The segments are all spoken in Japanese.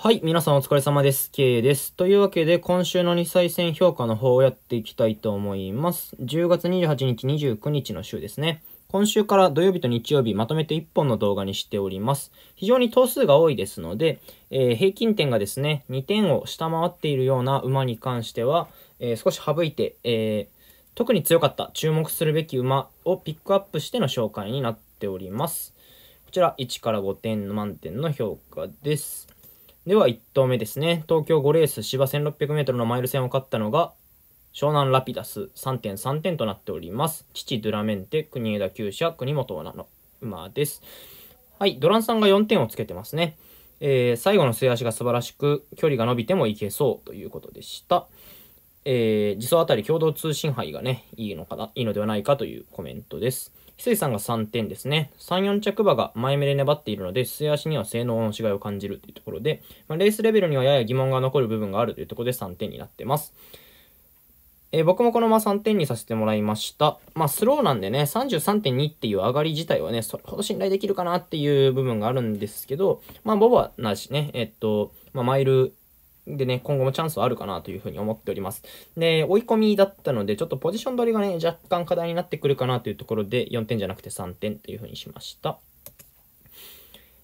はい、皆さんお疲れ様です。K です。というわけで、今週の2歳戦評価の方をやっていきたいと思います。10月28日、29日の週ですね。今週から土曜日と日曜日まとめて1本の動画にしております。非常に頭数が多いですので、えー、平均点がですね、2点を下回っているような馬に関しては、えー、少し省いて、えー、特に強かった注目するべき馬をピックアップしての紹介になっております。こちら1から5点満点の評価です。では1投目ですね。東京5レース芝 1600m のマイル戦を勝ったのが、湘南ラピダス3.3点となっております。父ドゥラメンテ、国枝厩舎、国本なの馬です。はい、ドランさんが4点をつけてますね。えー、最後の末足が素晴らしく、距離が伸びてもいけそうということでした。えー、自走あたり共同通信杯がね、いいのかな、いいのではないかというコメントです。翡翠さんが3点ですね。3、4着馬が前目で粘っているので、末足には性能の違いを感じるというところで、まあ、レースレベルにはやや疑問が残る部分があるというところで3点になってます。えー、僕もこのまま3点にさせてもらいました。まあ、スローなんでね、33.2っていう上がり自体はね、それほど信頼できるかなっていう部分があるんですけど、まあ、ボはなしね、えっと、まあ、マイルでね、今後もチャンスはあるかなというふうに思っております。で、追い込みだったので、ちょっとポジション取りがね、若干課題になってくるかなというところで、4点じゃなくて3点というふうにしました。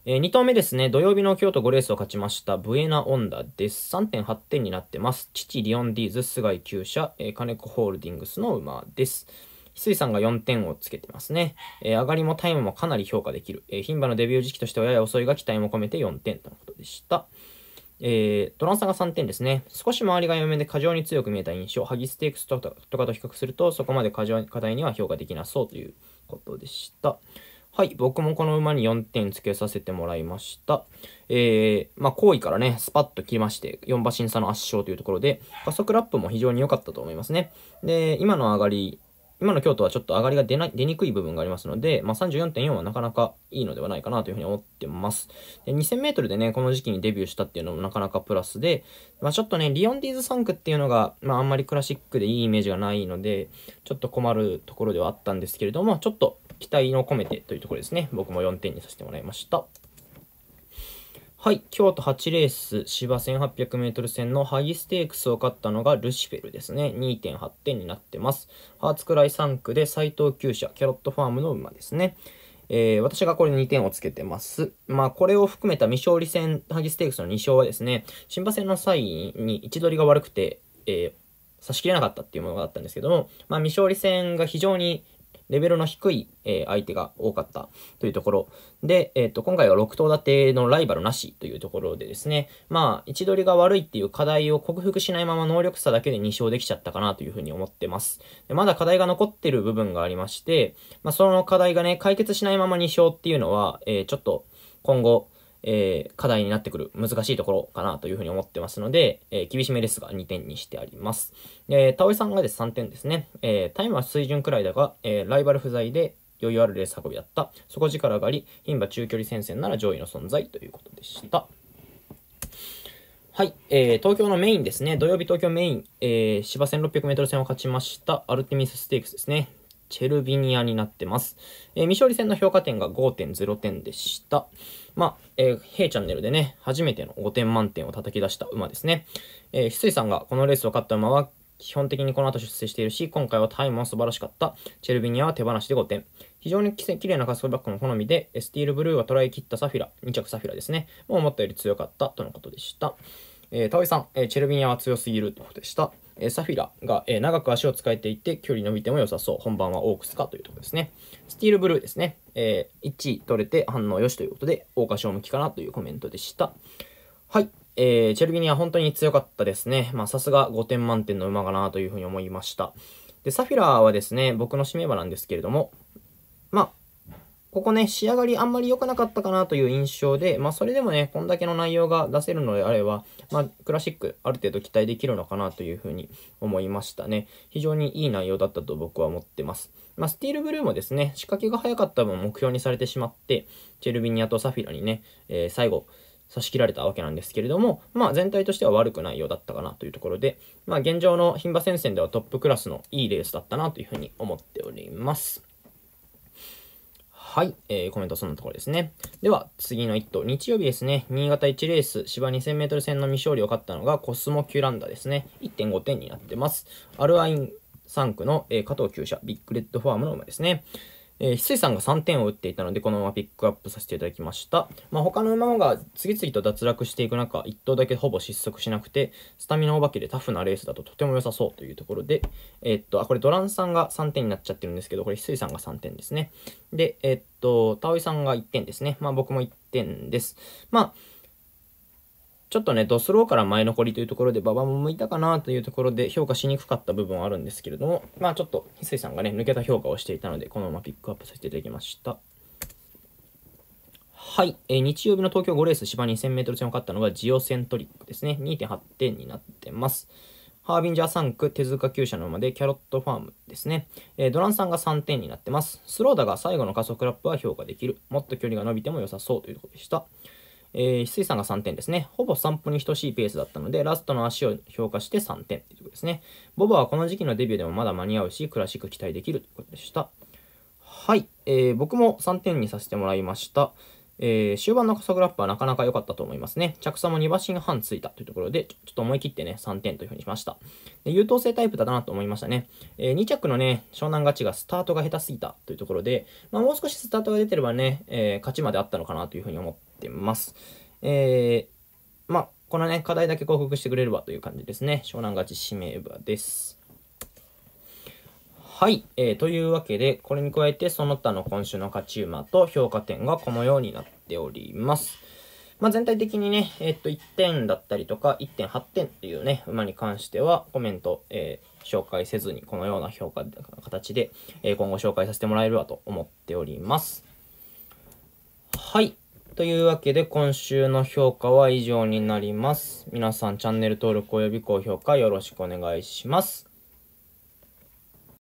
えー、2投目ですね、土曜日の京都5レースを勝ちました、ブエナ・オンダです。3.8点になってます。父、リオン・ディーズ、菅井厩舎、えー、金子ホールディングスの馬です。翡翠さんが4点をつけてますね。えー、上がりもタイムもかなり評価できる。えー、牝馬のデビュー時期としてはやや遅いが期待も込めて4点とのことでした。えー、トランサが3点ですね。少し周りが弱めで過剰に強く見えた印象。ハギステークスとかと比較すると、そこまで過剰課題には評価できなそうということでした。はい、僕もこの馬に4点付けさせてもらいました。えー、まあ、好意からね、スパッと切りまして、4馬身差の圧勝というところで、加速ラップも非常に良かったと思いますね。で、今の上がり今の京都はちょっと上がりが出な出にくい部分がありますので、まあ、34.4はなかなかいいのではないかなというふうに思ってます。で、2000 m でね、この時期にデビューしたっていうのもなかなかプラスで、まあ、ちょっとね、リオンディーズ3区っていうのが、まあ、あんまりクラシックでいいイメージがないので、ちょっと困るところではあったんですけれども、ちょっと期待を込めてというところですね。僕も4点にさせてもらいました。はい、京都8レース芝 1800m 戦のハイステークスを勝ったのがルシフェルですね。2.8点になってます。ハーツクライ3区で斎藤厩舎、キャロットファームの馬ですね。えー、私がこれ2点をつけてます。まあ、これを含めた未勝利戦、ハギステークスの2勝はですね、新馬戦の際に位置取りが悪くて、えー、差し切れなかったっていうものがあったんですけども、まあ、未勝利戦が非常にレベルの低い、え相手が多かったというところ。で、えっ、ー、と、今回は6頭立てのライバルなしというところでですね、まあ、位置取りが悪いっていう課題を克服しないまま能力差だけで2勝できちゃったかなというふうに思ってます。でまだ課題が残ってる部分がありまして、まあ、その課題がね、解決しないまま2勝っていうのは、えー、ちょっと今後、えー、課題になってくる難しいところかなというふうに思ってますので、えー、厳しめですが2点にしてあります。えー、タオさんがです3点ですね、えー、タイムは水準くらいだが、えー、ライバル不在で余裕あるレース運びだった。底力上がり、牝馬中距離戦線なら上位の存在ということでした。はい、えー、東京のメインですね。土曜日東京メイン、えー、芝 1600m 戦を勝ちました、アルテミスステークスですね。チェルビニアになってます。えー、未勝利戦の評価点が5.0点でした。まあ、えー、ヘイチャンネルでね、初めての5点満点を叩き出した馬ですね。えー、翡翠さんがこのレースを勝った馬は、基本的にこの後出世しているし、今回はタイムも素晴らしかった。チェルビニアは手放しで5点。非常に綺麗なカスバックの好みで、スティールブルーは捉え切ったサフィラ、2着サフィラですね。もう思ったより強かったとのことでした。えー、タオイさん、えー、チェルビニアは強すぎるということでした。えサフィラが、え長く足を使えていて距離伸びても良さそう。本番はオークスかというところですね。スティールブルーですね。えー、1位取れて反応良しということで、桜花賞向きかなというコメントでした。はい。えー、チェルギニア本当に強かったですね。まあ、さすが5点満点の馬かなというふうに思いました。で、サフィラはですね、僕の締め馬なんですけれども、まあ、ここね、仕上がりあんまり良くなかったかなという印象で、まあそれでもね、こんだけの内容が出せるのであれば、まあクラシックある程度期待できるのかなというふうに思いましたね。非常にいい内容だったと僕は思ってます。まあスティールブルーもですね、仕掛けが早かった分目標にされてしまって、チェルビニアとサフィラにね、えー、最後、差し切られたわけなんですけれども、まあ全体としては悪くないようだったかなというところで、まあ現状の牝馬戦線ではトップクラスのいいレースだったなというふうに思っております。はい、えー、コメントそんなところですね。では、次の1頭、日曜日ですね、新潟1レース、芝 2000m 戦の未勝利を勝ったのが、コスモキュランダですね、1.5点になってます。アルアイン3区の、えー、加藤厩舎、ビッグレッドファームの馬ですね。えー、翡翠さんが3点を打っていたので、このままピックアップさせていただきました。まあ、他の馬が次々と脱落していく中、1頭だけほぼ失速しなくて、スタミナお化けでタフなレースだととても良さそうというところで、えー、っと、あ、これドランさんが3点になっちゃってるんですけど、これ翡翠さんが3点ですね。で、えー、っと、タオイさんが1点ですね。まあ、僕も1点です。まあ、ちょっとね、ドスローから前残りというところで、馬場も向いたかなというところで評価しにくかった部分はあるんですけれども、まあちょっと、翡翠さんがね、抜けた評価をしていたので、このままピックアップさせていただきました。はい、えー、日曜日の東京5レース芝 2000m 戦を勝ったのがジオセントリックですね。2.8点になってます。ハービンジャー3区、手塚厩舎の馬でキャロットファームですね。えー、ドランさんが3点になってます。スローだが最後の加速ラップは評価できる。もっと距離が伸びても良さそうということでした。えー、翡翠さんが3点ですね。ほぼ散歩に等しいペースだったので、ラストの足を評価して3点ということですね。ボボはこの時期のデビューでもまだ間に合うし、クラシック期待できるということでした。はい、えー、僕も3点にさせてもらいました。えー、終盤の傘グラップはなかなか良かったと思いますね。着差も2馬身半ついたというところで、ちょっと思い切ってね、3点というふうにしました。で優等生タイプだなと思いましたね。えー、2着のね、湘南勝ちがスタートが下手すぎたというところで、まあ、もう少しスタートが出てればね、えー、勝ちまであったのかなというふうに思ってます。えー、まあ、このね、課題だけ克服してくれればという感じですね。湘南勝ち指名部です。はい、えー、というわけで、これに加えて、その他の今週の勝ち馬と評価点がこのようになっております。まあ、全体的にね、えー、っと、1点だったりとか、1.8点っていうね、馬に関しては、コメント、えー、紹介せずに、このような評価、形で、え今後紹介させてもらえるわと思っております。はい。というわけで今週の評価は以上になります。皆さんチャンネル登録及び高評価よろしくお願いします。